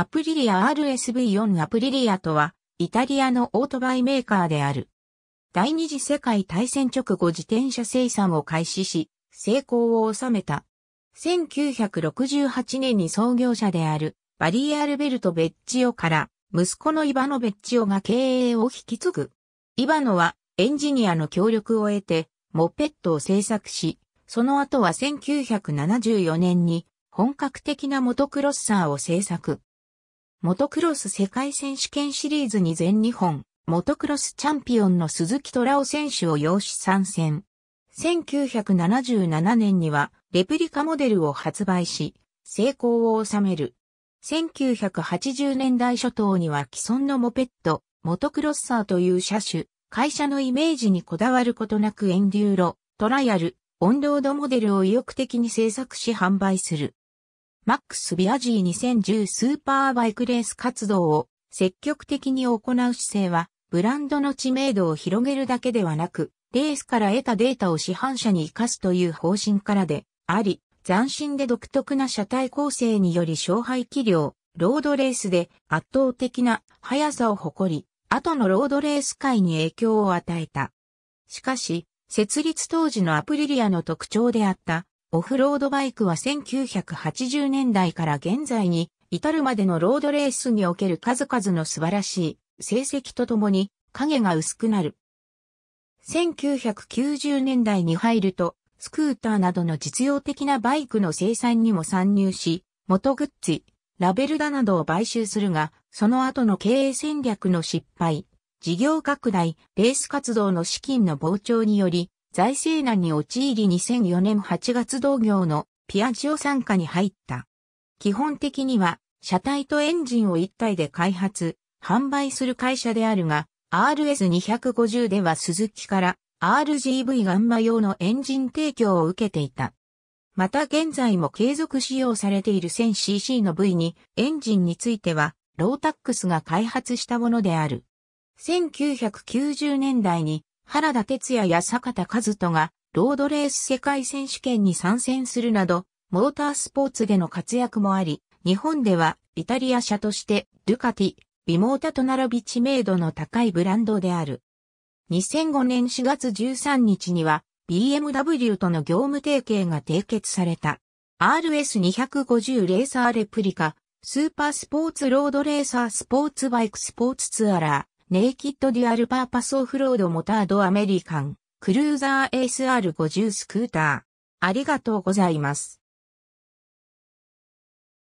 アプリリア RSV4 アプリリアとは、イタリアのオートバイメーカーである。第二次世界大戦直後自転車生産を開始し、成功を収めた。1968年に創業者である、バリー・アルベルト・ベッチオから、息子のイバノ・ベッチオが経営を引き継ぐ。イバノは、エンジニアの協力を得て、モペットを製作し、その後は1974年に、本格的なモトクロッサーを製作。モトクロス世界選手権シリーズに全日本、モトクロスチャンピオンの鈴木虎尾選手を養子参戦。1977年にはレプリカモデルを発売し、成功を収める。1980年代初頭には既存のモペット、モトクロッサーという車種、会社のイメージにこだわることなくエンデューロ、トライアル、オンロードモデルを意欲的に制作し販売する。マックス・ビアジー2010スーパーバイクレース活動を積極的に行う姿勢は、ブランドの知名度を広げるだけではなく、レースから得たデータを市販車に活かすという方針からであり、斬新で独特な車体構成により勝敗気量、ロードレースで圧倒的な速さを誇り、後のロードレース界に影響を与えた。しかし、設立当時のアプリリアの特徴であったオフロードバイクは1980年代から現在に至るまでのロードレースにおける数々の素晴らしい成績とともに影が薄くなる。1990年代に入るとスクーターなどの実用的なバイクの生産にも参入し、元グッズ、ラベルダなどを買収するが、その後の経営戦略の失敗、事業拡大、レース活動の資金の膨張により、財政難に陥り2004年8月同業のピアジオ参加に入った。基本的には車体とエンジンを一体で開発、販売する会社であるが、RS250 ではスズキから RGV ガンマ用のエンジン提供を受けていた。また現在も継続使用されている 1000cc の V にエンジンについてはロータックスが開発したものである。1990年代に原田哲也や坂田和人がロードレース世界選手権に参戦するなど、モータースポーツでの活躍もあり、日本ではイタリア車としてドゥカティ、ビモータと並び知名度の高いブランドである。2005年4月13日には BMW との業務提携が締結された。RS250 レーサーレプリカ、スーパースポーツロードレーサースポーツバイクスポーツツアラー、ネイキッドデュアルパーパスオフロードモタードアメリカン、クルーザー SR50 スクーター。ありがとうございます。